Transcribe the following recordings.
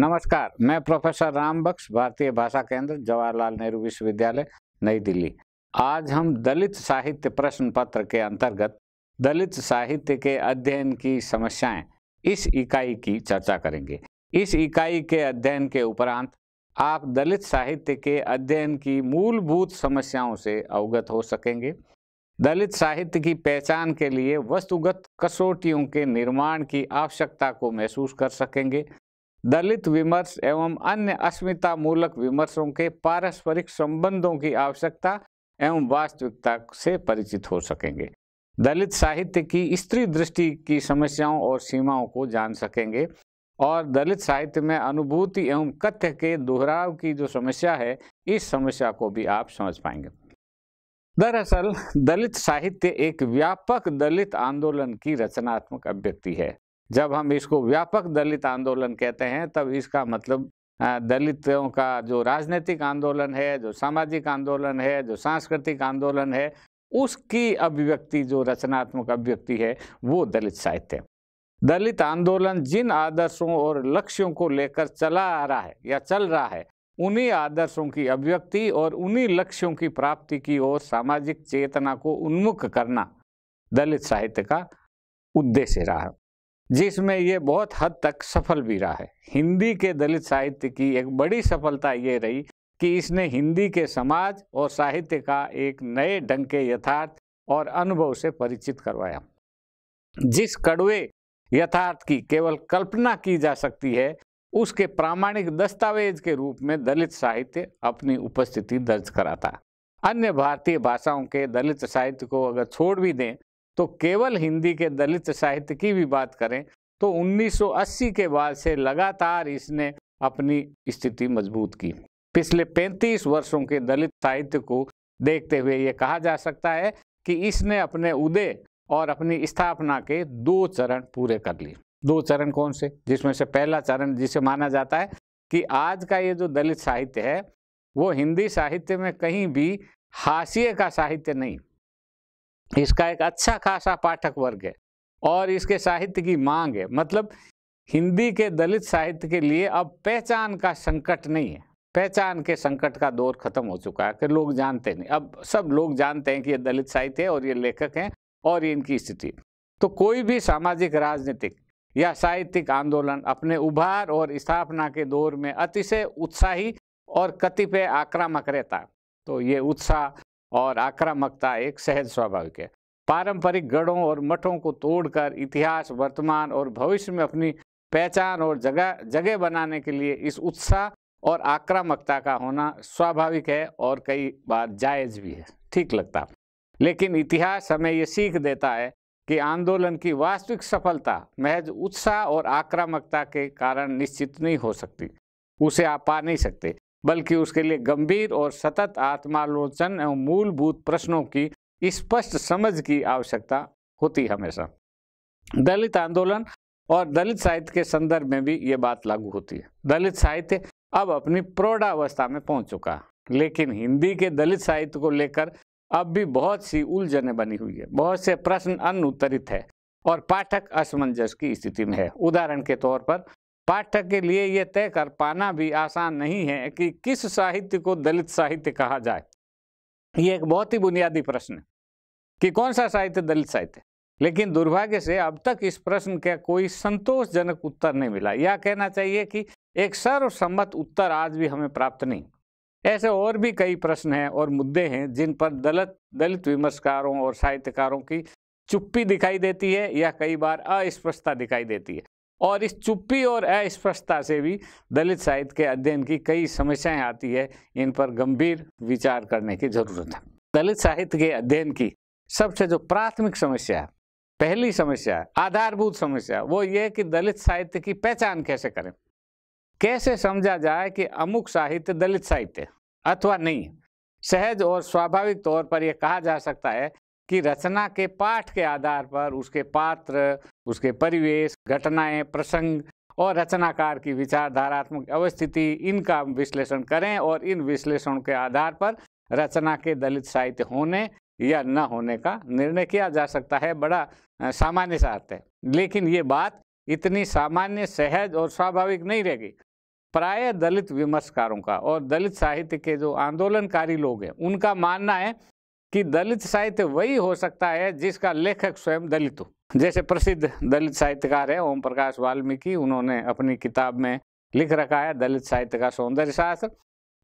नमस्कार मैं प्रोफेसर राम बक्स भारतीय भाषा केंद्र जवाहरलाल नेहरू विश्वविद्यालय नई दिल्ली आज हम दलित साहित्य प्रश्न पत्र के अंतर्गत दलित साहित्य के अध्ययन की समस्याएं इस इकाई की चर्चा करेंगे इस इकाई के अध्ययन के उपरांत आप दलित साहित्य के अध्ययन की मूलभूत समस्याओं से अवगत हो सकेंगे दलित साहित्य की पहचान के लिए वस्तुगत कसौटियों के निर्माण की आवश्यकता को महसूस कर सकेंगे दलित विमर्श एवं अन्य अस्मिता मूलक विमर्शों के पारस्परिक संबंधों की आवश्यकता एवं वास्तविकता से परिचित हो सकेंगे दलित साहित्य की स्त्री दृष्टि की समस्याओं और सीमाओं को जान सकेंगे और दलित साहित्य में अनुभूति एवं कथ्य के दोहराव की जो समस्या है इस समस्या को भी आप समझ पाएंगे दरअसल दलित साहित्य एक व्यापक दलित आंदोलन की रचनात्मक अभ्यक्ति है जब हम इसको व्यापक दलित आंदोलन कहते हैं तब इसका मतलब दलितों का जो राजनीतिक आंदोलन है जो सामाजिक आंदोलन है जो सांस्कृतिक आंदोलन है उसकी अभिव्यक्ति जो रचनात्मक अभिव्यक्ति है वो दलित साहित्य दलित आंदोलन जिन आदर्शों और लक्ष्यों को लेकर चला आ रहा है या चल रहा है उन्हीं आदर्शों की अभिव्यक्ति और उन्हीं लक्ष्यों की प्राप्ति की ओर सामाजिक चेतना को उन्मुख करना दलित साहित्य का उद्देश्य रहा है जिसमें ये बहुत हद तक सफल भी रहा है हिंदी के दलित साहित्य की एक बड़ी सफलता ये रही कि इसने हिंदी के समाज और साहित्य का एक नए ढंग के यथार्थ और अनुभव से परिचित करवाया जिस कड़वे यथार्थ की केवल कल्पना की जा सकती है उसके प्रामाणिक दस्तावेज के रूप में दलित साहित्य अपनी उपस्थिति दर्ज कराता अन्य भारतीय भाषाओं के दलित साहित्य को अगर छोड़ भी दें तो केवल हिंदी के दलित साहित्य की भी बात करें तो 1980 के बाद से लगातार इसने अपनी स्थिति मजबूत की पिछले 35 वर्षों के दलित साहित्य को देखते हुए ये कहा जा सकता है कि इसने अपने उदय और अपनी स्थापना के दो चरण पूरे कर लिए दो चरण कौन से जिसमें से पहला चरण जिसे माना जाता है कि आज का ये जो दलित साहित्य है वो हिंदी साहित्य में कहीं भी हाशिए का साहित्य नहीं इसका एक अच्छा खासा पाठक वर्ग है और इसके साहित्य की मांग है मतलब हिंदी के दलित साहित्य के लिए अब पहचान का संकट नहीं है पहचान के संकट का दौर खत्म हो चुका है कि लोग जानते नहीं अब सब लोग जानते हैं कि ये दलित साहित्य है और ये लेखक हैं और ये इनकी स्थिति तो कोई भी सामाजिक राजनीतिक या साहित्यिक आंदोलन अपने उभार और स्थापना के दौर में अतिशय उत्साही और कतिपय आक्रामक रहता तो ये उत्साह और आक्रामकता एक सहज स्वाभाविक है पारंपरिक गढ़ों और मठों को तोड़कर इतिहास वर्तमान और भविष्य में अपनी पहचान और जगह जगह बनाने के लिए इस उत्साह और आक्रामकता का होना स्वाभाविक है और कई बार जायज भी है ठीक लगता लेकिन इतिहास हमें ये सीख देता है कि आंदोलन की वास्तविक सफलता महज उत्साह और आक्रामकता के कारण निश्चित नहीं हो सकती उसे आप पा नहीं सकते बल्कि उसके लिए गंभीर और सतत आत्मालोचन एवं मूलभूत प्रश्नों की स्पष्ट समझ की आवश्यकता होती है हमेशा दलित आंदोलन और दलित साहित्य के संदर्भ में भी ये बात लागू होती है दलित साहित्य अब अपनी प्रौढ़ावस्था में पहुंच चुका है लेकिन हिंदी के दलित साहित्य को लेकर अब भी बहुत सी उलझने बनी हुई है बहुत से प्रश्न अनुत्तरित है और पाठक असमंजस की स्थिति में है उदाहरण के तौर पर पाठक के लिए यह तय कर पाना भी आसान नहीं है कि किस साहित्य को दलित साहित्य कहा जाए ये एक बहुत ही बुनियादी प्रश्न है कि कौन सा साहित्य दलित साहित्य लेकिन दुर्भाग्य से अब तक इस प्रश्न का कोई संतोषजनक उत्तर नहीं मिला या कहना चाहिए कि एक सर्वसम्मत उत्तर आज भी हमें प्राप्त नहीं ऐसे और भी कई प्रश्न हैं और मुद्दे हैं जिन पर दलित दलित विमर्शकारों और साहित्यकारों की चुप्पी दिखाई देती है या कई बार अस्पष्टता दिखाई देती है और इस चुप्पी और अस्पष्टता से भी दलित साहित्य के अध्ययन की कई समस्याएं आती है इन पर गंभीर विचार करने की जरूरत है दलित साहित्य के अध्ययन की सबसे जो प्राथमिक समस्या है पहली समस्या आधारभूत समस्या वो ये कि दलित साहित्य की पहचान कैसे करें कैसे समझा जाए कि अमुक साहित्य दलित साहित्य अथवा नहीं सहज और स्वाभाविक तौर पर यह कहा जा सकता है की रचना के पाठ के आधार पर उसके पात्र उसके परिवेश घटनाएं प्रसंग और रचनाकार की विचारधारात्मक अवस्थिति इनका विश्लेषण करें और इन विश्लेषण के आधार पर रचना के दलित साहित्य होने या न होने का निर्णय किया जा सकता है बड़ा सामान्य साथ है लेकिन ये बात इतनी सामान्य सहज और स्वाभाविक नहीं रहेगी प्राय दलित विमर्शकारों का और दलित साहित्य के जो आंदोलनकारी लोग हैं उनका मानना है कि दलित साहित्य वही हो सकता है जिसका लेखक स्वयं दलित हो जैसे प्रसिद्ध दलित साहित्यकार है ओम प्रकाश वाल्मीकि उन्होंने अपनी किताब में लिख रखा है दलित साहित्य का सौंदर्य शास्त्र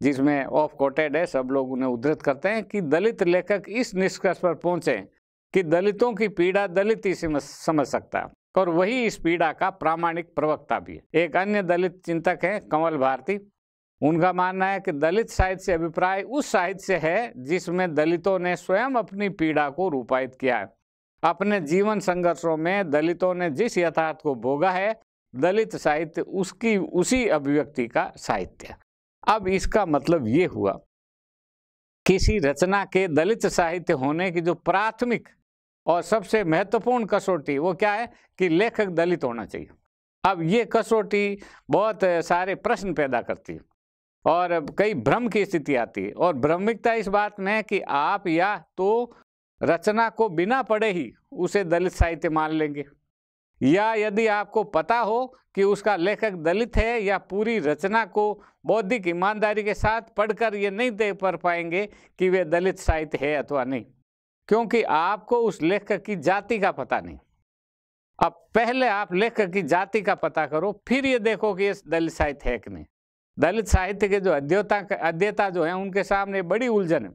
जिसमें ऑफ कोटेड है सब लोग उन्हें उद्धृत करते हैं कि दलित लेखक इस निष्कर्ष पर पहुंचे कि दलितों की पीड़ा दलित ही समझ सकता है और वही इस पीड़ा का प्रामाणिक प्रवक्ता भी है एक अन्य दलित चिंतक है कंवल भारती उनका मानना है कि दलित साहित्य से अभिप्राय उस साहित्य से है जिसमें दलितों ने स्वयं अपनी पीड़ा को रूपायित किया है अपने जीवन संघर्षों में दलितों ने जिस यथार्थ को भोगा है दलित साहित्य उसकी उसी अभिव्यक्ति का साहित्य अब इसका मतलब ये हुआ किसी रचना के दलित साहित्य होने की जो प्राथमिक और सबसे महत्वपूर्ण कसौटी वो क्या है कि लेखक दलित होना चाहिए अब ये कसौटी बहुत सारे प्रश्न पैदा करती है और कई भ्रम की स्थिति आती है और भ्रमिकता इस बात में है कि आप या तो रचना को बिना पढ़े ही उसे दलित साहित्य मान लेंगे या यदि आपको पता हो कि उसका लेखक दलित है या पूरी रचना को बौद्धिक ईमानदारी के साथ पढ़कर ये नहीं दे पर पाएंगे कि वे दलित साहित्य है अथवा नहीं क्योंकि आपको उस लेखक की जाति का पता नहीं अब पहले आप लेखक की जाति का पता करो फिर ये देखो कि ये दलित साहित्य है कि नहीं दलित साहित्य के जो अध्योता अध्यता जो हैं उनके सामने बड़ी उलझन है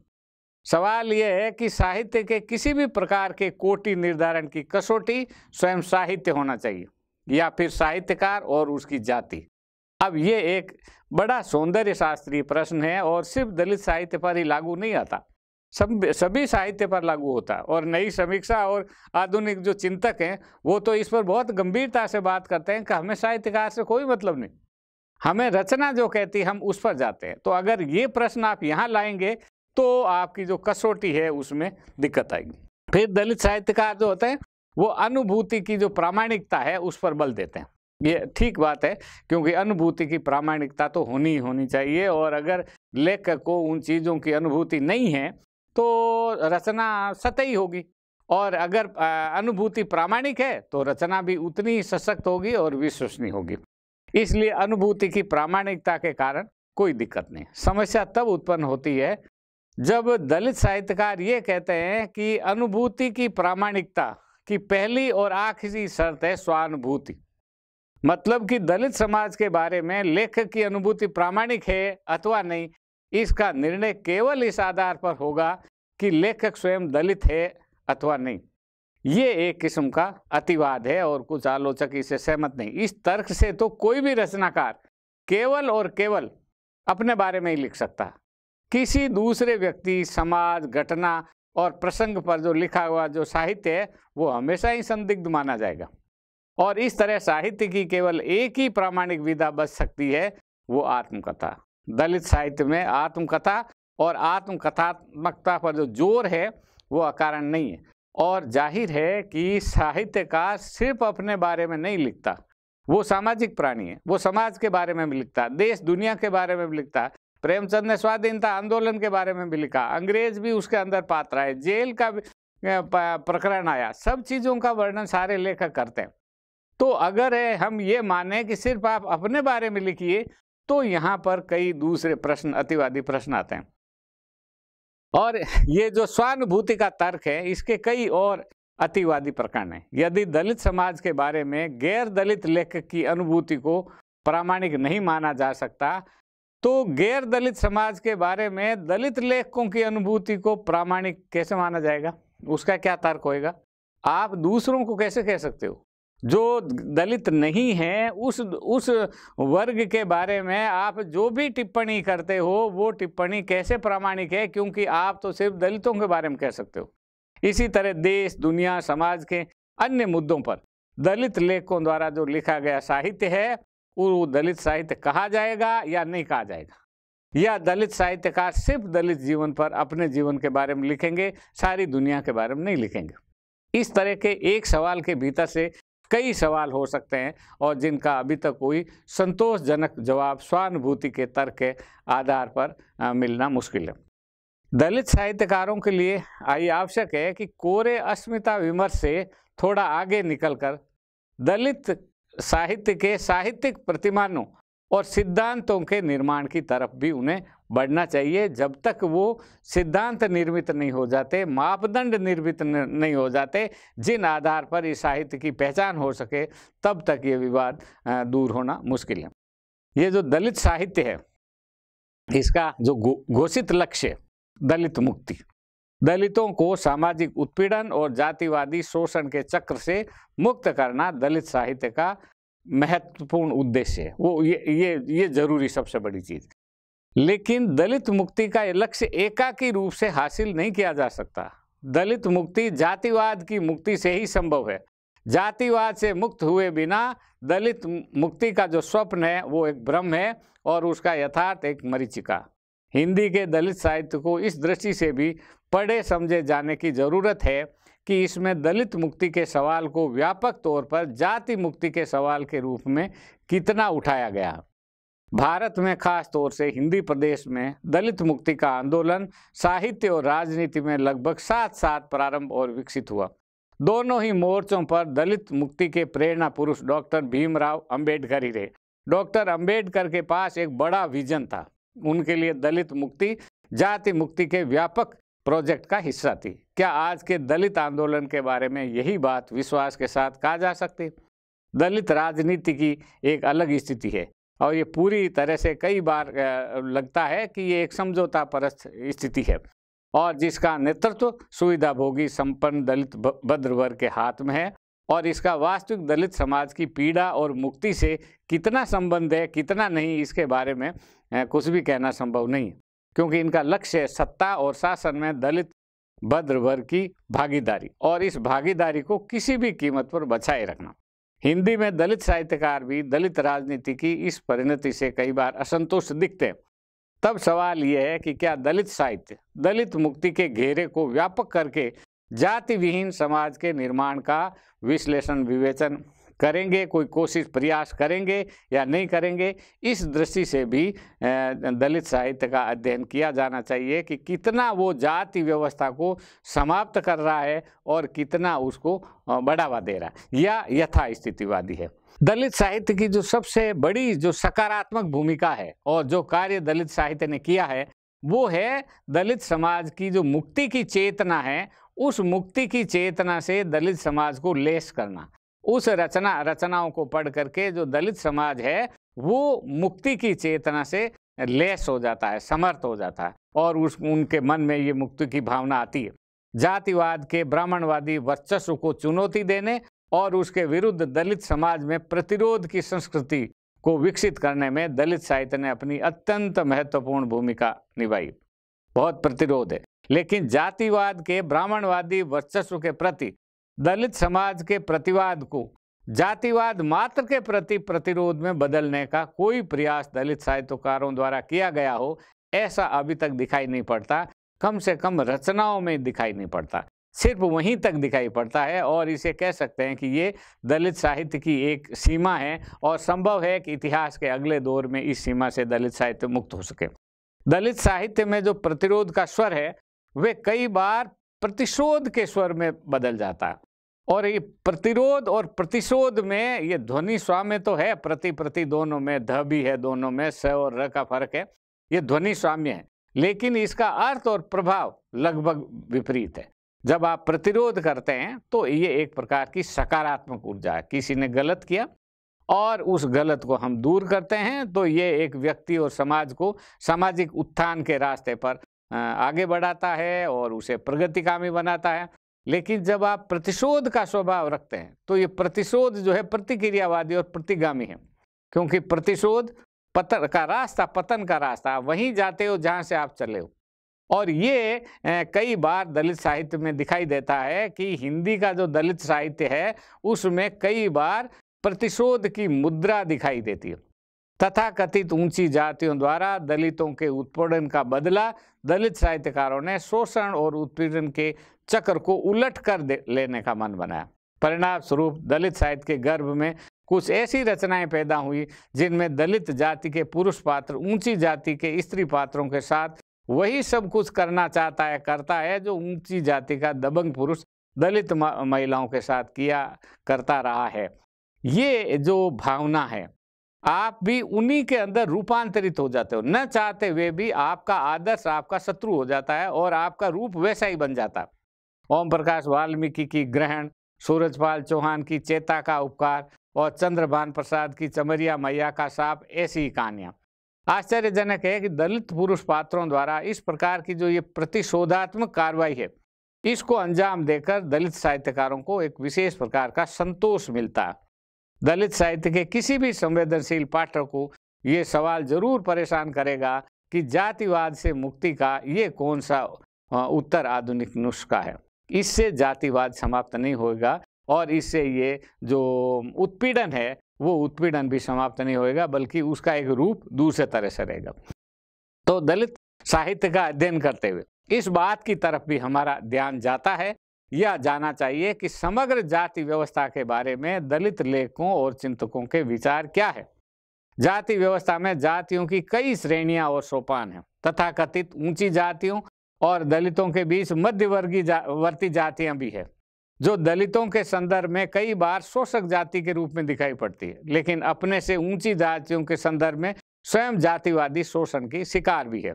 सवाल यह है कि साहित्य के किसी भी प्रकार के कोटि निर्धारण की कसौटी स्वयं साहित्य होना चाहिए या फिर साहित्यकार और उसकी जाति अब ये एक बड़ा सौंदर्य शास्त्रीय प्रश्न है और सिर्फ दलित साहित्य पर ही लागू नहीं आता सब सभी साहित्य पर लागू होता है और नई समीक्षा और आधुनिक जो चिंतक हैं वो तो इस पर बहुत गंभीरता से बात करते हैं कि हमें साहित्यकार से कोई मतलब नहीं हमें रचना जो कहती है हम उस पर जाते हैं तो अगर ये प्रश्न आप यहाँ लाएंगे तो आपकी जो कसौटी है उसमें दिक्कत आएगी फिर दलित साहित्यकार जो होते हैं वो अनुभूति की जो प्रामाणिकता है उस पर बल देते हैं ये ठीक बात है क्योंकि अनुभूति की प्रामाणिकता तो होनी ही होनी चाहिए और अगर लेखक को उन चीज़ों की अनुभूति नहीं है तो रचना सतही होगी और अगर अनुभूति प्रामाणिक है तो रचना भी उतनी सशक्त होगी और विश्वसनीय होगी इसलिए अनुभूति की प्रामाणिकता के कारण कोई दिक्कत नहीं समस्या तब उत्पन्न होती है जब दलित साहित्यकार ये कहते हैं कि अनुभूति की प्रामाणिकता की पहली और आखिरी शर्त है स्वानुभूति मतलब कि दलित समाज के बारे में लेखक की अनुभूति प्रामाणिक है अथवा नहीं इसका निर्णय केवल इस आधार पर होगा कि लेखक स्वयं दलित है अथवा नहीं ये एक किस्म का अतिवाद है और कुछ आलोचक इसे सहमत नहीं इस तर्क से तो कोई भी रचनाकार केवल और केवल अपने बारे में ही लिख सकता किसी दूसरे व्यक्ति समाज घटना और प्रसंग पर जो लिखा हुआ जो साहित्य है वो हमेशा ही संदिग्ध माना जाएगा और इस तरह साहित्य की केवल एक ही प्रामाणिक विधा बच सकती है वो आत्मकथा दलित साहित्य में आत्मकथा और आत्मकथात्मकता पर जो जोर है वो अकारण नहीं है और जाहिर है कि साहित्यकार सिर्फ अपने बारे में नहीं लिखता वो सामाजिक प्राणी है वो समाज के बारे में भी लिखता देश दुनिया के बारे में भी लिखता प्रेमचंद ने स्वाधीनता आंदोलन के बारे में भी लिखा अंग्रेज भी उसके अंदर पात्र है जेल का प्रकरण आया सब चीज़ों का वर्णन सारे लेखक करते हैं तो अगर है हम ये माने कि सिर्फ आप अपने बारे में लिखिए तो यहाँ पर कई दूसरे प्रश्न अतिवादी प्रश्न आते हैं और ये जो स्वानुभूति का तर्क है इसके कई और अतिवादी प्रकरण हैं यदि दलित समाज के बारे में गैर दलित लेखक की अनुभूति को प्रामाणिक नहीं माना जा सकता तो गैर दलित समाज के बारे में दलित लेखकों की अनुभूति को प्रामाणिक कैसे माना जाएगा उसका क्या तर्क होएगा आप दूसरों को कैसे कह सकते हो जो दलित नहीं हैं उस उस वर्ग के बारे में आप जो भी टिप्पणी करते हो वो टिप्पणी कैसे प्रामाणिक है क्योंकि आप तो सिर्फ दलितों के बारे में कह सकते हो इसी तरह देश दुनिया समाज के अन्य मुद्दों पर दलित लेखकों द्वारा जो लिखा गया साहित्य है वो दलित साहित्य कहा जाएगा या नहीं कहा जाएगा या दलित साहित्यकार सिर्फ दलित जीवन पर अपने जीवन के बारे में लिखेंगे सारी दुनिया के बारे में नहीं लिखेंगे इस तरह के एक सवाल के भीतर से कई सवाल हो सकते हैं और जिनका अभी तक कोई संतोषजनक जवाब स्वानुभूति के तर्क के आधार पर मिलना मुश्किल है दलित साहित्यकारों के लिए आई आवश्यक है कि कोरे अस्मिता विमर्श से थोड़ा आगे निकलकर दलित साहित्य के साहित्यिक प्रतिमानों और सिद्धांतों के निर्माण की तरफ भी उन्हें बढ़ना चाहिए जब तक वो सिद्धांत निर्मित नहीं हो जाते मापदंड निर्मित नहीं हो जाते जिन आधार पर इस साहित्य की पहचान हो सके तब तक ये विवाद दूर होना मुश्किल है ये जो दलित साहित्य है इसका जो घोषित गो, लक्ष्य दलित मुक्ति दलितों को सामाजिक उत्पीड़न और जातिवादी शोषण के चक्र से मुक्त करना दलित साहित्य का महत्वपूर्ण उद्देश्य है वो ये ये ये जरूरी सबसे बड़ी चीज़ लेकिन दलित मुक्ति का लक्ष्य एकाकी रूप से हासिल नहीं किया जा सकता दलित मुक्ति जातिवाद की मुक्ति से ही संभव है जातिवाद से मुक्त हुए बिना दलित मुक्ति का जो स्वप्न है वो एक भ्रम है और उसका यथार्थ एक मरीचिका हिंदी के दलित साहित्य को इस दृष्टि से भी पढ़े समझे जाने की ज़रूरत है कि इसमें दलित मुक्ति के सवाल को व्यापक तौर पर जाति मुक्ति के सवाल के रूप में कितना उठाया गया भारत में खास तौर से हिंदी प्रदेश में दलित मुक्ति का आंदोलन साहित्य और राजनीति में लगभग साथ साथ प्रारंभ और विकसित हुआ दोनों ही मोर्चों पर दलित मुक्ति के प्रेरणा पुरुष डॉक्टर भीमराव अंबेडकर ही रहे डॉक्टर अंबेडकर के पास एक बड़ा विजन था उनके लिए दलित मुक्ति जाति मुक्ति के व्यापक प्रोजेक्ट का हिस्सा थी क्या आज के दलित आंदोलन के बारे में यही बात विश्वास के साथ कहा जा सकती दलित राजनीति की एक अलग स्थिति है और ये पूरी तरह से कई बार लगता है कि ये एक समझौता परस्त स्थिति है और जिसका नेतृत्व सुविधा भोगी संपन्न दलित भद्र वर्ग के हाथ में है और इसका वास्तविक दलित समाज की पीड़ा और मुक्ति से कितना संबंध है कितना नहीं इसके बारे में कुछ भी कहना संभव नहीं है क्योंकि इनका लक्ष्य सत्ता और शासन में दलित भद्र वर्ग की भागीदारी और इस भागीदारी को किसी भी कीमत पर बचाए रखना हिंदी में दलित साहित्यकार भी दलित राजनीति की इस परिणति से कई बार असंतुष्ट दिखते हैं तब सवाल यह है कि क्या दलित साहित्य दलित मुक्ति के घेरे को व्यापक करके जाति विहीन समाज के निर्माण का विश्लेषण विवेचन करेंगे कोई कोशिश प्रयास करेंगे या नहीं करेंगे इस दृष्टि से भी दलित साहित्य का अध्ययन किया जाना चाहिए कि कितना वो जाति व्यवस्था को समाप्त कर रहा है और कितना उसको बढ़ावा दे रहा है या यथा स्थितिवादी है दलित साहित्य की जो सबसे बड़ी जो सकारात्मक भूमिका है और जो कार्य दलित साहित्य ने किया है वो है दलित समाज की जो मुक्ति की चेतना है उस मुक्ति की चेतना से दलित समाज को लेस करना उस रचना रचनाओं को पढ़ करके जो दलित समाज है वो मुक्ति की चेतना से लेस हो जाता है समर्थ हो जाता है और उस उनके मन में ये मुक्ति की भावना आती है जातिवाद के ब्राह्मणवादी वर्चस्व को चुनौती देने और उसके विरुद्ध दलित समाज में प्रतिरोध की संस्कृति को विकसित करने में दलित साहित्य ने अपनी अत्यंत महत्वपूर्ण भूमिका निभाई बहुत प्रतिरोध है लेकिन जातिवाद के ब्राह्मणवादी वर्चस्व के प्रति दलित समाज के प्रतिवाद को जातिवाद मात्र के प्रति प्रतिरोध में बदलने का कोई प्रयास दलित साहित्यकारों द्वारा किया गया हो ऐसा अभी तक दिखाई नहीं पड़ता कम से कम रचनाओं में दिखाई नहीं पड़ता सिर्फ वहीं तक दिखाई पड़ता है और इसे कह सकते हैं कि ये दलित साहित्य की एक सीमा है और संभव है कि इतिहास के अगले दौर में इस सीमा से दलित साहित्य मुक्त हो सके दलित साहित्य में जो प्रतिरोध का स्वर है वे कई बार प्रतिशोध के स्वर में बदल जाता है और ये प्रतिरोध और प्रतिशोध में ये ध्वनि स्वा में तो है प्रति प्रति दोनों में ध भी है दोनों में स और र का फर्क है ये ध्वनि स्वाम्य है लेकिन इसका अर्थ और प्रभाव लगभग विपरीत है जब आप प्रतिरोध करते हैं तो ये एक प्रकार की सकारात्मक ऊर्जा है किसी ने गलत किया और उस गलत को हम दूर करते हैं तो ये एक व्यक्ति और समाज को सामाजिक उत्थान के रास्ते पर आगे बढ़ाता है और उसे प्रगतिकामी बनाता है लेकिन जब आप प्रतिशोध का स्वभाव रखते हैं तो ये प्रतिशोध जो है प्रतिक्रियावादी और प्रतिगामी है क्योंकि प्रतिशोध पतन का रास्ता पतन का रास्ता वहीं जाते हो जहाँ से आप चले हो और ये कई बार दलित साहित्य में दिखाई देता है कि हिंदी का जो दलित साहित्य है उसमें कई बार प्रतिशोध की मुद्रा दिखाई देती है तथा कथित ऊंची जातियों द्वारा दलितों के उत्पीड़न का बदला दलित साहित्यकारों ने शोषण और उत्पीड़न के चक्र को उलट कर लेने का मन बनाया परिणाम स्वरूप दलित साहित्य के गर्भ में कुछ ऐसी रचनाएं पैदा हुई जिनमें दलित जाति के पुरुष पात्र ऊंची जाति के स्त्री पात्रों के साथ वही सब कुछ करना चाहता है करता है जो ऊंची जाति का दबंग पुरुष दलित महिलाओं के साथ किया करता रहा है ये जो भावना है आप भी उन्हीं के अंदर रूपांतरित हो जाते हो न चाहते हुए भी आपका आदर्श आपका शत्रु हो जाता है और आपका रूप वैसा ही बन जाता है ओम प्रकाश वाल्मीकि की ग्रहण सूरजपाल चौहान की चेता का उपकार और चंद्रभान प्रसाद की चमरिया मैया का साप ऐसी कहानियाँ आश्चर्यजनक है कि दलित पुरुष पात्रों द्वारा इस प्रकार की जो ये प्रतिशोधात्मक कार्रवाई है इसको अंजाम देकर दलित साहित्यकारों को एक विशेष प्रकार का संतोष मिलता है दलित साहित्य के किसी भी संवेदनशील पात्र को ये सवाल जरूर परेशान करेगा कि जातिवाद से मुक्ति का ये कौन सा उत्तर आधुनिक नुस्खा है इससे जातिवाद समाप्त नहीं होगा और इससे ये जो उत्पीड़न है वो उत्पीड़न भी समाप्त नहीं होगा बल्कि उसका एक रूप दूसरे तरह से रहेगा तो दलित साहित्य का अध्ययन करते हुए इस बात की तरफ भी हमारा ध्यान जाता है यह जाना चाहिए कि समग्र जाति व्यवस्था के बारे में दलित लेखकों और चिंतकों के विचार क्या है जाति व्यवस्था में जातियों की कई श्रेणियां और सोपान हैं तथा कथित ऊंची जातियों और दलितों के बीच मध्यवर्गीय जा, वर्ती जातियां भी है जो दलितों के संदर्भ में कई बार शोषक जाति के रूप में दिखाई पड़ती है लेकिन अपने से ऊंची जातियों के संदर्भ में स्वयं जातिवादी शोषण की शिकार भी है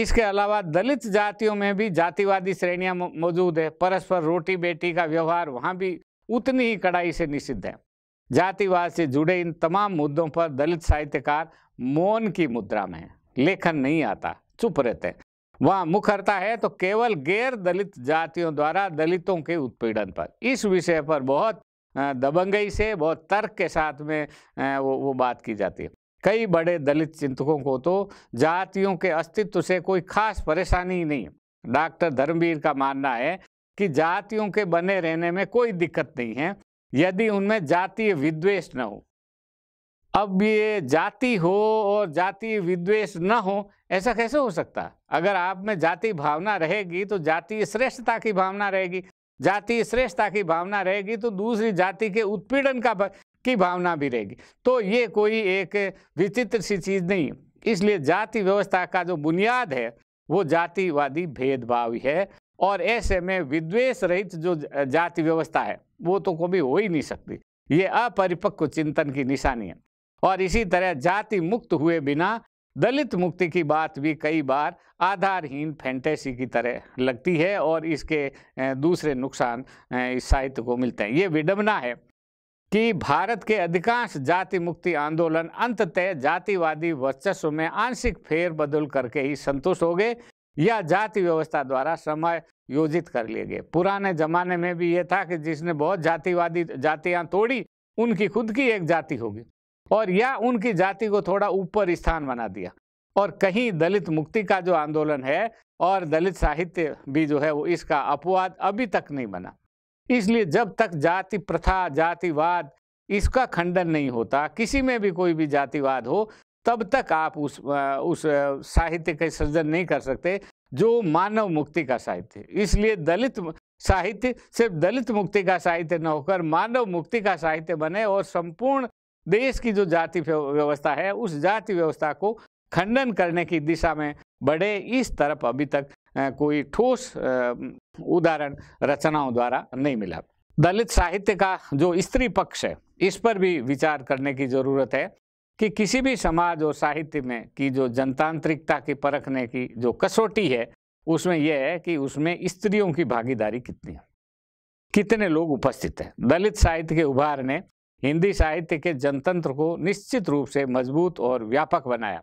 इसके अलावा दलित जातियों में भी जातिवादी श्रेणियां मौजूद है परस्पर रोटी बेटी का व्यवहार वहां भी उतनी ही कड़ाई से निषिद्ध है जातिवाद से जुड़े इन तमाम मुद्दों पर दलित साहित्यकार मौन की मुद्रा में लेखन नहीं आता चुप रहते हैं वहाँ मुखरता है तो केवल गैर दलित जातियों द्वारा दलितों के उत्पीड़न पर इस विषय पर बहुत दबंगई से बहुत तर्क के साथ में वो वो बात की जाती है कई बड़े दलित चिंतकों को तो जातियों के अस्तित्व से कोई खास परेशानी ही नहीं है डॉक्टर धर्मवीर का मानना है कि जातियों के बने रहने में कोई दिक्कत नहीं है यदि उनमें जातीय विद्वेष न हो अब ये जाति हो और जाति विद्वेष न हो ऐसा कैसे हो सकता अगर आप में जाति भावना रहेगी तो जाति श्रेष्ठता की भावना रहेगी जाति श्रेष्ठता की भावना रहेगी तो दूसरी जाति के उत्पीड़न का की भावना भी रहेगी तो ये कोई एक विचित्र सी चीज़ नहीं है इसलिए जाति व्यवस्था का जो बुनियाद है वो जातिवादी भेदभाव है और ऐसे में विद्वेष रहित जो जाति व्यवस्था है वो तो कभी हो ही नहीं सकती ये अपरिपक्व चिंतन की निशानी है और इसी तरह जाति मुक्त हुए बिना दलित मुक्ति की बात भी कई बार आधारहीन फैंटेसी की तरह लगती है और इसके दूसरे नुकसान इस साहित्य को मिलते हैं ये विडम्बना है कि भारत के अधिकांश जाति मुक्ति आंदोलन अंततः जातिवादी वर्चस्व में आंशिक फेरबदल करके ही संतुष्ट हो गए या जाति व्यवस्था द्वारा समय योजित कर लिए गए पुराने जमाने में भी ये था कि जिसने बहुत जातिवादी जातियां तोड़ी उनकी खुद की एक जाति होगी और या उनकी जाति को थोड़ा ऊपर स्थान बना दिया और कहीं दलित मुक्ति का जो आंदोलन है और दलित साहित्य भी जो है वो इसका अपवाद अभी तक नहीं बना इसलिए जब तक जाति प्रथा जातिवाद इसका खंडन नहीं होता किसी में भी कोई भी जातिवाद हो तब तक आप उस उस साहित्य का सृजन नहीं कर सकते जो मानव मुक्ति का साहित्य इसलिए दलित साहित्य सिर्फ दलित मुक्ति का साहित्य न होकर मानव मुक्ति का साहित्य बने और संपूर्ण देश की जो जाति व्यवस्था है उस जाति व्यवस्था को खंडन करने की दिशा में बढ़े इस तरफ अभी तक कोई ठोस उदाहरण रचनाओं द्वारा नहीं मिला दलित साहित्य का जो स्त्री पक्ष है इस पर भी विचार करने की जरूरत है कि किसी भी समाज और साहित्य में की जो जनतांत्रिकता की परखने की जो कसौटी है उसमें यह है कि उसमें स्त्रियों की भागीदारी कितनी है कितने लोग उपस्थित हैं दलित साहित्य के उभार ने हिंदी साहित्य के जनतंत्र को निश्चित रूप से मजबूत और व्यापक बनाया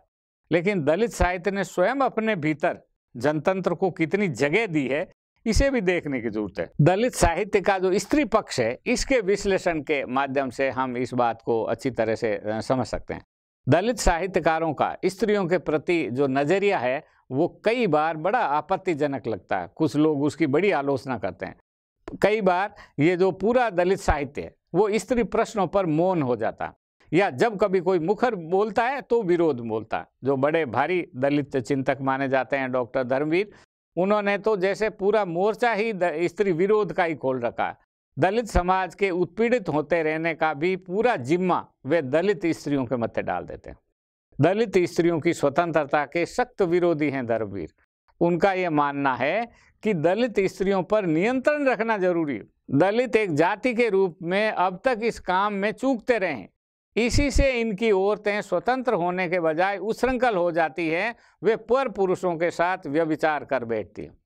लेकिन दलित साहित्य ने स्वयं अपने भीतर जनतंत्र को कितनी जगह दी है इसे भी देखने की जरूरत है दलित साहित्य का जो स्त्री पक्ष है इसके विश्लेषण के माध्यम से हम इस बात को अच्छी तरह से समझ सकते हैं दलित साहित्यकारों का स्त्रियों के प्रति जो नज़रिया है वो कई बार बड़ा आपत्तिजनक लगता है कुछ लोग उसकी बड़ी आलोचना करते हैं कई बार ये जो पूरा दलित साहित्य है वो स्त्री प्रश्नों पर मौन हो जाता या जब कभी कोई मुखर बोलता है तो विरोध बोलता जो बड़े भारी दलित चिंतक माने जाते हैं डॉक्टर धर्मवीर उन्होंने तो जैसे पूरा मोर्चा ही स्त्री विरोध का ही खोल रखा दलित समाज के उत्पीड़ित होते रहने का भी पूरा जिम्मा वे दलित स्त्रियों के मत्थे डाल देते हैं दलित स्त्रियों की स्वतंत्रता के सख्त विरोधी हैं धर्मवीर उनका यह मानना है कि दलित स्त्रियों पर नियंत्रण रखना जरूरी दलित एक जाति के रूप में अब तक इस काम में चूकते रहे इसी से इनकी औरतें स्वतंत्र होने के बजाय उश्रृंखल हो जाती हैं वे पर पुरुषों के साथ व्यविचार कर बैठती हैं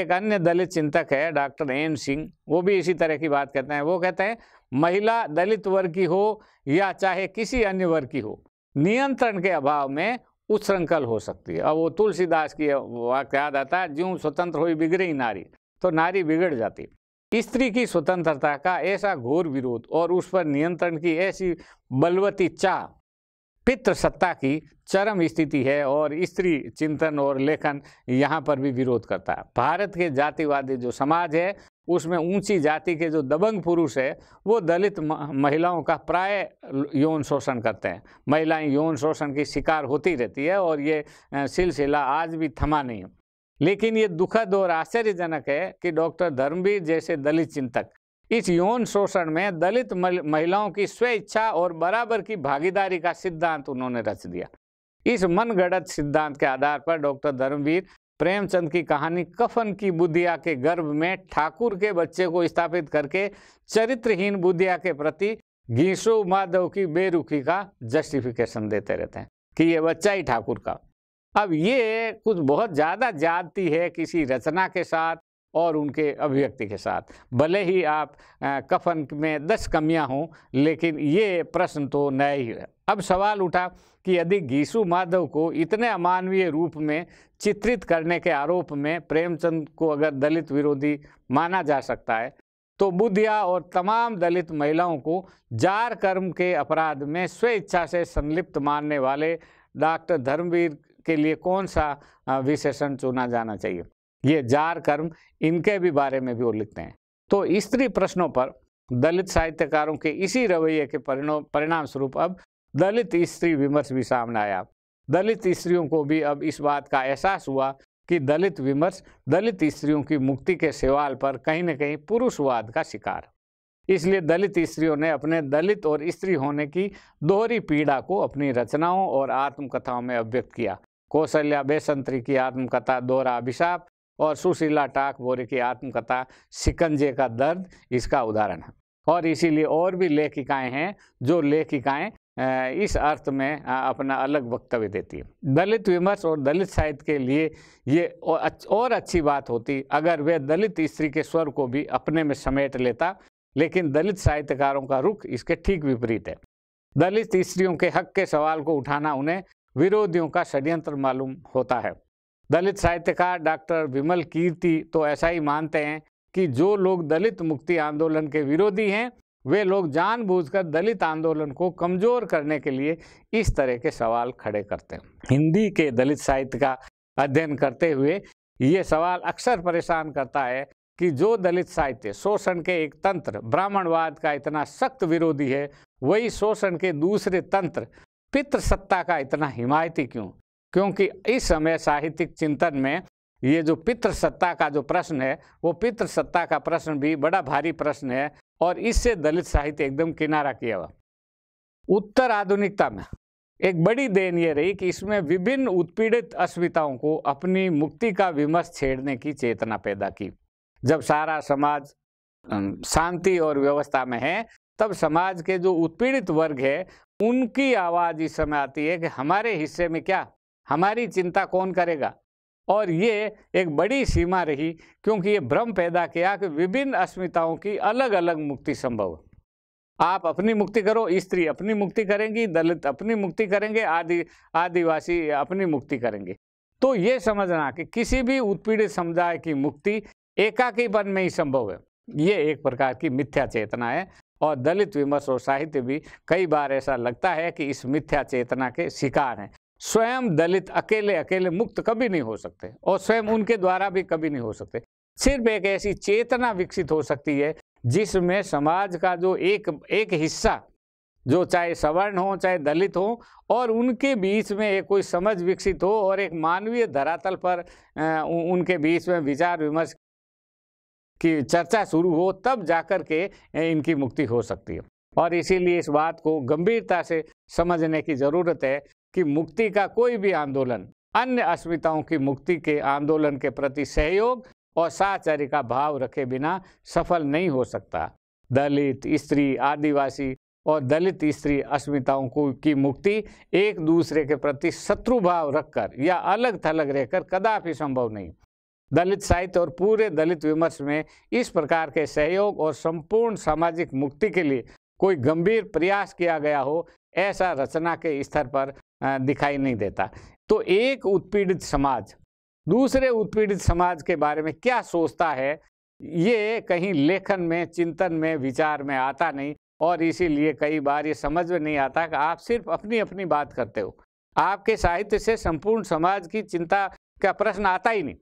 एक अन्य दलित चिंतक है डॉक्टर एम सिंह वो भी इसी तरह की बात कहते हैं वो कहते हैं महिला दलित वर्ग की हो या चाहे किसी अन्य वर्ग की हो नियंत्रण के अभाव में उच्छृंखल हो सकती है अब वो तुलसीदास की वाक्य याद आता है ज्यों स्वतंत्र हुई बिगड़ी नारी तो नारी बिगड़ जाती स्त्री की स्वतंत्रता का ऐसा घोर विरोध और उस पर नियंत्रण की ऐसी बलवती चाह सत्ता की चरम स्थिति है और स्त्री चिंतन और लेखन यहाँ पर भी विरोध करता है भारत के जातिवादी जो समाज है उसमें ऊंची जाति के जो दबंग पुरुष है वो दलित महिलाओं का प्राय यौन शोषण करते हैं महिलाएं यौन शोषण की शिकार होती रहती है और ये सिलसिला आज भी थमा नहीं लेकिन ये दुखद और आश्चर्यजनक है कि डॉक्टर धर्मवीर जैसे दलित चिंतक इस यौन शोषण में दलित महिलाओं की इच्छा और बराबर की भागीदारी का सिद्धांत उन्होंने रच दिया इस मनगढ़ंत सिद्धांत के आधार पर डॉक्टर धर्मवीर प्रेमचंद की कहानी कफन की बुद्धिया के गर्भ में ठाकुर के बच्चे को स्थापित करके चरित्रहीन बुद्धिया के प्रति घीसो माधव की बेरुखी का जस्टिफिकेशन देते रहते हैं कि ये बच्चा ही ठाकुर का अब ये कुछ बहुत ज़्यादा जाती है किसी रचना के साथ और उनके अभिव्यक्ति के साथ भले ही आप आ, कफन में दस कमियां हों लेकिन ये प्रश्न तो नया ही है अब सवाल उठा कि यदि गीसु माधव को इतने अमानवीय रूप में चित्रित करने के आरोप में प्रेमचंद को अगर दलित विरोधी माना जा सकता है तो बुद्धिया और तमाम दलित महिलाओं को जार कर्म के अपराध में स्वेच्छा से संलिप्त मानने वाले डॉक्टर धर्मवीर के लिए कौन सा विशेषण चुना जाना चाहिए ये जार कर्म इनके भी बारे में भी वो लिखते हैं तो स्त्री प्रश्नों पर दलित साहित्यकारों के इसी रवैये के परिणाम स्वरूप अब दलित स्त्री विमर्श भी सामने आया दलित स्त्रियों को भी अब इस बात का एहसास हुआ कि दलित विमर्श दलित स्त्रियों की मुक्ति के सवाल पर कहीं न कहीं पुरुषवाद का शिकार इसलिए दलित स्त्रियों ने अपने दलित और स्त्री होने की दोहरी पीड़ा को अपनी रचनाओं और आत्मकथाओं में अभिव्यक्त किया कौशल्या बेसंतरी की आत्मकथा दोहरा अभिशाप और सुशीला टाक बोरे की आत्मकथा सिकंजे का दर्द इसका उदाहरण है और इसीलिए और भी लेखिकाएं हैं जो लेखिकाएं इस अर्थ में अपना अलग वक्तव्य देती है दलित विमर्श और दलित साहित्य के लिए ये और अच्छी बात होती अगर वे दलित स्त्री के स्वर को भी अपने में समेट लेता लेकिन दलित साहित्यकारों का रुख इसके ठीक विपरीत है दलित स्त्रियों के हक के सवाल को उठाना उन्हें विरोधियों का षड्यंत्र मालूम होता है दलित साहित्यकार डॉक्टर विमल कीर्ति तो ऐसा ही मानते हैं कि जो लोग दलित मुक्ति आंदोलन के विरोधी हैं वे लोग जानबूझकर दलित आंदोलन को कमज़ोर करने के लिए इस तरह के सवाल खड़े करते हैं हिंदी के दलित साहित्य का अध्ययन करते हुए ये सवाल अक्सर परेशान करता है कि जो दलित साहित्य शोषण के एक तंत्र ब्राह्मणवाद का इतना सख्त विरोधी है वही शोषण के दूसरे तंत्र पितृसत्ता का इतना हिमायती क्यों क्योंकि इस समय साहित्यिक चिंतन में ये जो पितृसत्ता का जो प्रश्न है वो पितृसत्ता का प्रश्न भी बड़ा भारी प्रश्न है और इससे दलित साहित्य एकदम किनारा किया हुआ उत्तर आधुनिकता में एक बड़ी देन ये रही कि इसमें विभिन्न उत्पीड़ित अस्मिताओं को अपनी मुक्ति का विमर्श छेड़ने की चेतना पैदा की जब सारा समाज शांति और व्यवस्था में है तब समाज के जो उत्पीड़ित वर्ग है उनकी आवाज़ इस समय आती है कि हमारे हिस्से में क्या हमारी चिंता कौन करेगा और ये एक बड़ी सीमा रही क्योंकि ये भ्रम पैदा किया कि विभिन्न अस्मिताओं की अलग अलग मुक्ति संभव आप अपनी मुक्ति करो स्त्री अपनी मुक्ति करेंगी दलित अपनी मुक्ति करेंगे आदि आदिवासी अपनी मुक्ति करेंगे तो ये समझना कि किसी भी उत्पीड़ित समुदाय की मुक्ति एकाकीपन में ही संभव है ये एक प्रकार की मिथ्या चेतना है और दलित विमर्श और साहित्य भी कई बार ऐसा लगता है कि इस मिथ्या चेतना के शिकार हैं स्वयं दलित अकेले अकेले मुक्त कभी नहीं हो सकते और स्वयं उनके द्वारा भी कभी नहीं हो सकते सिर्फ एक ऐसी चेतना विकसित हो सकती है जिसमें समाज का जो एक एक हिस्सा जो चाहे सवर्ण हो चाहे दलित हो और उनके बीच में एक कोई समझ विकसित हो और एक मानवीय धरातल पर उनके बीच में विचार विमर्श की चर्चा शुरू हो तब जाकर के इनकी मुक्ति हो सकती है और इसीलिए इस बात को गंभीरता से समझने की ज़रूरत है की मुक्ति का कोई भी आंदोलन अन्य अस्मिताओं की मुक्ति के आंदोलन के प्रति सहयोग और साहचर्य का भाव रखे बिना सफल नहीं हो सकता दलित स्त्री आदिवासी और दलित स्त्री अस्मिताओं को की मुक्ति एक दूसरे के प्रति शत्रु भाव रखकर या अलग थलग रहकर कदापि संभव नहीं दलित साहित्य और पूरे दलित विमर्श में इस प्रकार के सहयोग और संपूर्ण सामाजिक मुक्ति के लिए कोई गंभीर प्रयास किया गया हो ऐसा रचना के स्तर पर दिखाई नहीं देता तो एक उत्पीड़ित समाज दूसरे उत्पीड़ित समाज के बारे में क्या सोचता है ये कहीं लेखन में चिंतन में विचार में आता नहीं और इसीलिए कई बार ये समझ में नहीं आता कि आप सिर्फ अपनी अपनी बात करते हो आपके साहित्य से संपूर्ण समाज की चिंता का प्रश्न आता ही नहीं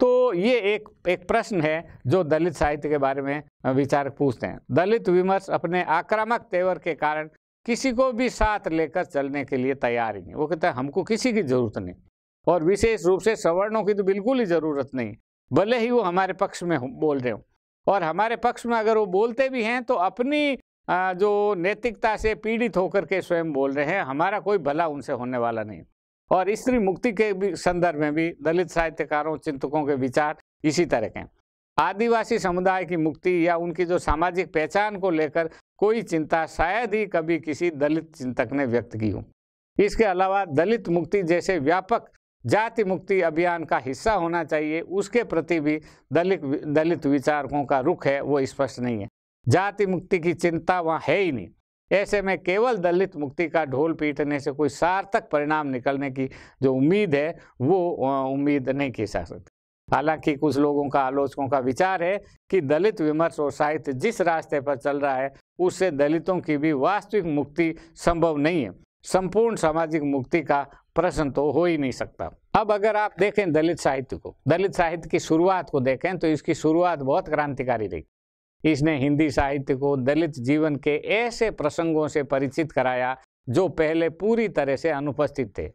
तो ये एक एक प्रश्न है जो दलित साहित्य के बारे में विचारक पूछते हैं दलित विमर्श अपने आक्रामक तेवर के कारण किसी को भी साथ लेकर चलने के लिए तैयार ही नहीं वो कहता है हमको किसी की जरूरत नहीं और विशेष रूप से सवर्णों की तो बिल्कुल ही ज़रूरत नहीं भले ही वो हमारे पक्ष में बोल रहे हो और हमारे पक्ष में अगर वो बोलते भी हैं तो अपनी जो नैतिकता से पीड़ित होकर के स्वयं बोल रहे हैं हमारा कोई भला उनसे होने वाला नहीं और स्त्री मुक्ति के भी संदर्भ में भी दलित साहित्यकारों चिंतकों के विचार इसी तरह के हैं आदिवासी समुदाय की मुक्ति या उनकी जो सामाजिक पहचान को लेकर कोई चिंता शायद ही कभी किसी दलित चिंतक ने व्यक्त की हो इसके अलावा दलित मुक्ति जैसे व्यापक जाति मुक्ति अभियान का हिस्सा होना चाहिए उसके प्रति भी दलित दलित विचारकों का रुख है वो स्पष्ट नहीं है जाति मुक्ति की चिंता वहाँ है ही नहीं ऐसे में केवल दलित मुक्ति का ढोल पीटने से कोई सार्थक परिणाम निकलने की जो उम्मीद है वो उम्मीद नहीं की जा सकती हालांकि कुछ लोगों का आलोचकों का विचार है कि दलित विमर्श और साहित्य जिस रास्ते पर चल रहा है उससे दलितों की भी वास्तविक मुक्ति संभव नहीं है संपूर्ण सामाजिक मुक्ति का प्रश्न तो हो ही नहीं सकता अब अगर आप देखें दलित साहित्य को दलित साहित्य की शुरुआत को देखें तो इसकी शुरुआत बहुत क्रांतिकारी रही इसने हिंदी साहित्य को दलित जीवन के ऐसे प्रसंगों से परिचित कराया जो पहले पूरी तरह से अनुपस्थित थे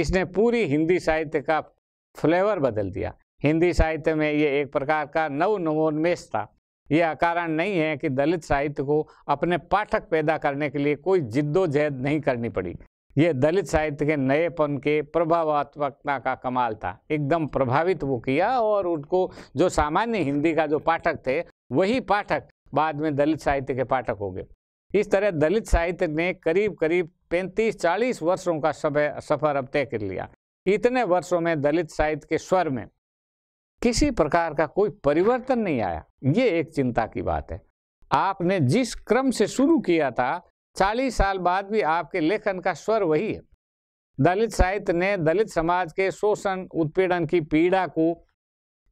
इसने पूरी हिंदी साहित्य का फ्लेवर बदल दिया हिंदी साहित्य में ये एक प्रकार का नव नवोन्मेष था यह कारण नहीं है कि दलित साहित्य को अपने पाठक पैदा करने के लिए कोई जिद्दोजहद नहीं करनी पड़ी ये दलित साहित्य के नएपन के प्रभावात्मकता का कमाल था एकदम प्रभावित वो किया और उनको जो सामान्य हिंदी का जो पाठक थे वही पाठक बाद में दलित साहित्य के पाठक हो गए इस तरह दलित साहित्य ने करीब करीब 35-40 वर्षों का समय सफर अब तय कर लिया इतने वर्षों में दलित साहित्य के स्वर में किसी प्रकार का कोई परिवर्तन नहीं आया ये एक चिंता की बात है आपने जिस क्रम से शुरू किया था चालीस साल बाद भी आपके लेखन का स्वर वही है दलित साहित्य ने दलित समाज के शोषण उत्पीड़न की पीड़ा को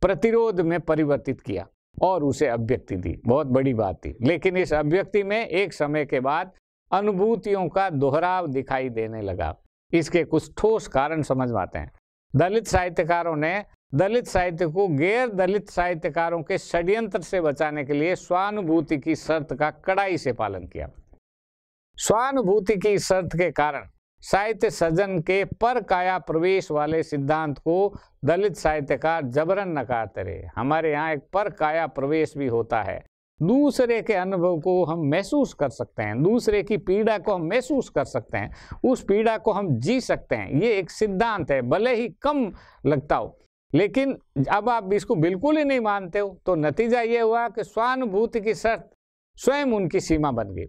प्रतिरोध में परिवर्तित किया और उसे अभ्यक्ति दी बहुत बड़ी बात थी लेकिन इस अभ्यक्ति में एक समय के बाद अनुभूतियों का दोहराव दिखाई देने लगा इसके कुछ ठोस कारण समझ पाते आते हैं दलित साहित्यकारों ने दलित साहित्य को गैर दलित साहित्यकारों के षड्यंत्र से बचाने के लिए स्वानुभूति की शर्त का कड़ाई से पालन किया स्वानुभूति की शर्त के कारण साहित्य सजन के पर काया प्रवेश वाले सिद्धांत को दलित साहित्यकार जबरन नकारते रहे हमारे यहाँ एक पर काया प्रवेश भी होता है दूसरे के अनुभव को हम महसूस कर सकते हैं दूसरे की पीड़ा को हम महसूस कर सकते हैं उस पीड़ा को हम जी सकते हैं ये एक सिद्धांत है भले ही कम लगता हो लेकिन अब आप इसको बिल्कुल ही नहीं मानते हो तो नतीजा ये हुआ कि स्वानुभूति की शर्त स्वयं उनकी सीमा बन गई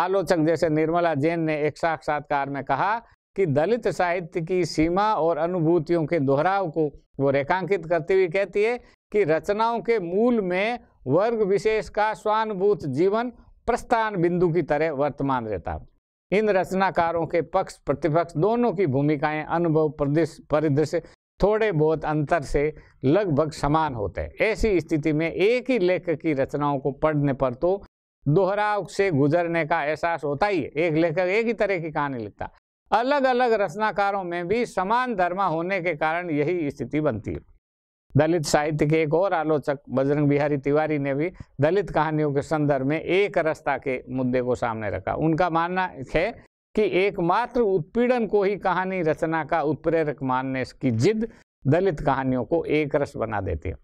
आलोचक जैसे निर्मला जैन ने एक साक्षात्कार में कहा कि दलित साहित्य की सीमा और अनुभूतियों के दोहराव को वो रेखांकित करती हुई कहती है कि रचनाओं के मूल में वर्ग विशेष का स्वानुभूत जीवन प्रस्थान बिंदु की तरह वर्तमान रहता इन रचनाकारों के पक्ष प्रतिपक्ष दोनों की भूमिकाएं अनुभव परिदृश्य थोड़े बहुत अंतर से लगभग समान होते हैं ऐसी स्थिति में एक ही लेखक की रचनाओं को पढ़ने पर तो दोहराव से गुजरने का एहसास होता ही है एक लेखक एक ही तरह की कहानी लिखता अलग अलग रचनाकारों में भी समान धर्मा होने के कारण यही स्थिति बनती है दलित साहित्य के एक और आलोचक बजरंग बिहारी तिवारी ने भी दलित कहानियों के संदर्भ में एक रस्ता के मुद्दे को सामने रखा उनका मानना है कि एकमात्र उत्पीड़न को ही कहानी रचना का उत्प्रेरक मानने की जिद दलित कहानियों को एक रस बना देती है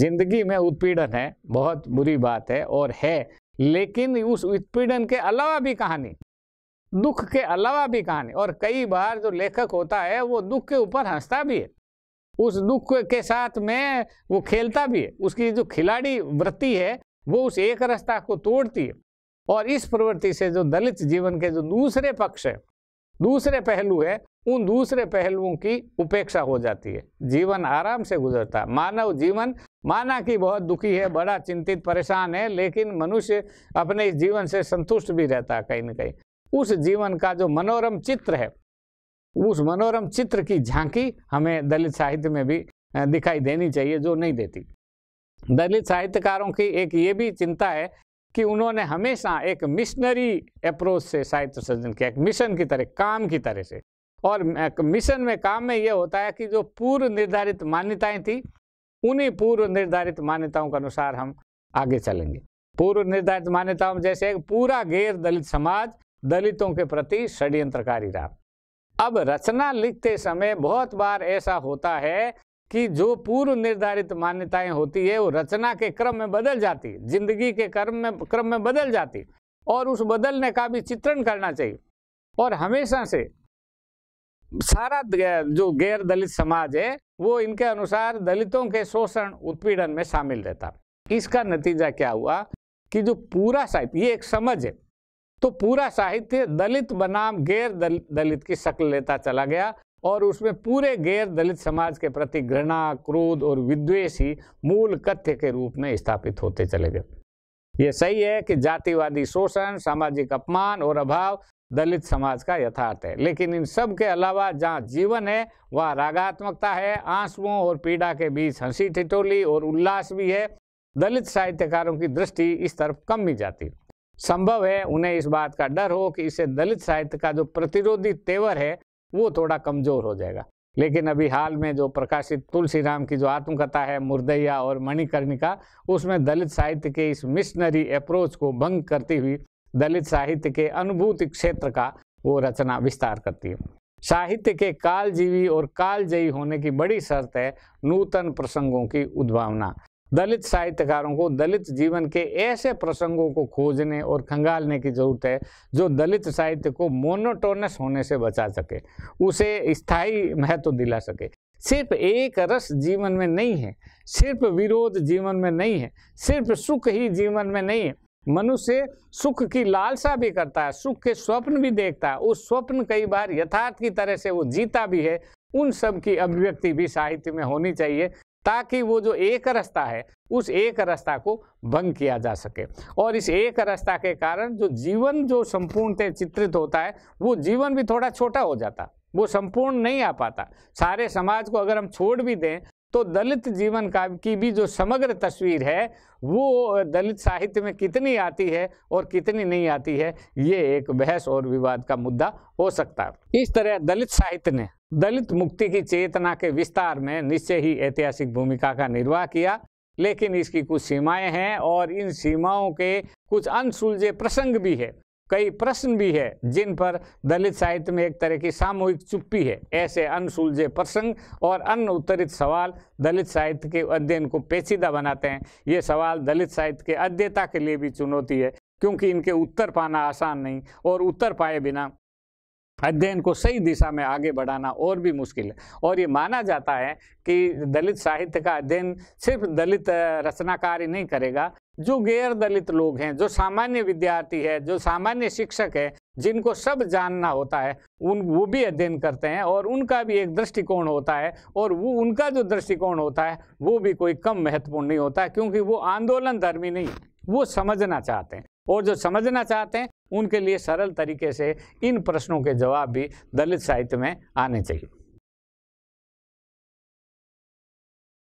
जिंदगी में उत्पीड़न है बहुत बुरी बात है और है लेकिन उस उत्पीड़न के अलावा भी कहानी दुख के अलावा भी कहानी और कई बार जो लेखक होता है वो दुख के ऊपर हंसता भी है उस दुख के साथ में वो खेलता भी है उसकी जो खिलाड़ी वृत्ति है वो उस एक रस्ता को तोड़ती है और इस प्रवृत्ति से जो दलित जीवन के जो दूसरे पक्ष है दूसरे पहलू है उन दूसरे पहलुओं की उपेक्षा हो जाती है जीवन आराम से गुजरता है मानव जीवन माना कि बहुत दुखी है बड़ा चिंतित परेशान है लेकिन मनुष्य अपने इस जीवन से संतुष्ट भी रहता है कहीं ना कहीं उस जीवन का जो मनोरम चित्र है उस मनोरम चित्र की झांकी हमें दलित साहित्य में भी दिखाई देनी चाहिए जो नहीं देती दलित साहित्यकारों की एक ये भी चिंता है कि उन्होंने हमेशा एक मिशनरी अप्रोच से साहित्य सृजन किया एक मिशन की तरह काम की तरह से और मिशन में काम में यह होता है कि जो पूर्व निर्धारित मान्यताएं थी उन्हीं पूर्व निर्धारित मान्यताओं के अनुसार हम आगे चलेंगे पूर्व निर्धारित मान्यताओं में जैसे पूरा गैर दलित समाज दलितों के प्रति षड्यंत्रकारी रहा अब रचना लिखते समय बहुत बार ऐसा होता है कि जो पूर्व निर्धारित मान्यताएं होती है वो रचना के क्रम में बदल जाती है जिंदगी के क्रम में क्रम में बदल जाती और उस बदलने का भी चित्रण करना चाहिए और हमेशा से सारा जो गैर दलित समाज है वो इनके अनुसार दलितों के शोषण उत्पीड़न में शामिल रहता इसका नतीजा क्या हुआ कि जो पूरा साहित्य ये एक समझ है तो पूरा साहित्य दलित बनाम गैर दलित की शक्ल लेता चला गया और उसमें पूरे गैर दलित समाज के प्रति घृणा क्रोध और विद्वेष ही मूल कथ्य के रूप में स्थापित होते चले गए ये सही है कि जातिवादी शोषण सामाजिक अपमान और अभाव दलित समाज का यथार्थ है लेकिन इन सब के अलावा जहाँ जीवन है वहाँ रागात्मकता है आंसुओं और पीड़ा के बीच हंसी ठिठोली और उल्लास भी है दलित साहित्यकारों की दृष्टि इस तरफ कम भी जाती संभव है उन्हें इस बात का डर हो कि इसे दलित साहित्य का जो प्रतिरोधी तेवर है वो थोड़ा कमज़ोर हो जाएगा लेकिन अभी हाल में जो प्रकाशित तुलसी राम की जो आत्मकथा है मुर्दैया और मणिकर्णिका उसमें दलित साहित्य के इस मिशनरी अप्रोच को भंग करती हुई दलित साहित्य के अनुभूति क्षेत्र का वो रचना विस्तार करती है साहित्य के कालजीवी और कालजयी होने की बड़ी शर्त है नूतन प्रसंगों की उद्भावना दलित साहित्यकारों को दलित जीवन के ऐसे प्रसंगों को खोजने और खंगालने की जरूरत है जो दलित साहित्य को मोनोटोनस होने से बचा सके उसे स्थायी महत्व दिला सके सिर्फ एक रस जीवन में नहीं है सिर्फ विरोध जीवन में नहीं है सिर्फ सुख ही जीवन में नहीं है मनुष्य सुख की लालसा भी करता है सुख के स्वप्न भी देखता है उस स्वप्न कई बार यथार्थ की तरह से वो जीता भी है उन सब की अभिव्यक्ति भी साहित्य में होनी चाहिए ताकि वो जो एक रास्ता है उस एक रास्ता को भंग किया जा सके और इस एक रास्ता के कारण जो जीवन जो संपूर्णतः चित्रित होता है वो जीवन भी थोड़ा छोटा हो जाता वो संपूर्ण नहीं आ पाता सारे समाज को अगर हम छोड़ भी दें तो दलित जीवन का की भी जो समग्र तस्वीर है वो दलित साहित्य में कितनी आती है और कितनी नहीं आती है ये एक बहस और विवाद का मुद्दा हो सकता है इस तरह दलित साहित्य ने दलित मुक्ति की चेतना के विस्तार में निश्चय ही ऐतिहासिक भूमिका का निर्वाह किया लेकिन इसकी कुछ सीमाएं हैं और इन सीमाओं के कुछ अनसुलझे प्रसंग भी है कई प्रश्न भी है जिन पर दलित साहित्य में एक तरह की सामूहिक चुप्पी है ऐसे अनसुलझे प्रसंग और अन्य उत्तरित सवाल दलित साहित्य के अध्ययन को पेचीदा बनाते हैं ये सवाल दलित साहित्य के अध्ययता के लिए भी चुनौती है क्योंकि इनके उत्तर पाना आसान नहीं और उत्तर पाए बिना अध्ययन को सही दिशा में आगे बढ़ाना और भी मुश्किल है और ये माना जाता है कि दलित साहित्य का अध्ययन सिर्फ दलित रचनाकार ही नहीं करेगा जो गैर दलित लोग हैं जो सामान्य विद्यार्थी है जो सामान्य शिक्षक है जिनको सब जानना होता है उन वो भी अध्ययन करते हैं और उनका भी एक दृष्टिकोण होता है और वो उनका जो दृष्टिकोण होता है वो भी कोई कम महत्वपूर्ण नहीं होता क्योंकि वो आंदोलन धर्मी नहीं वो समझना चाहते हैं और जो समझना चाहते हैं उनके लिए सरल तरीके से इन प्रश्नों के जवाब भी दलित साहित्य में आने चाहिए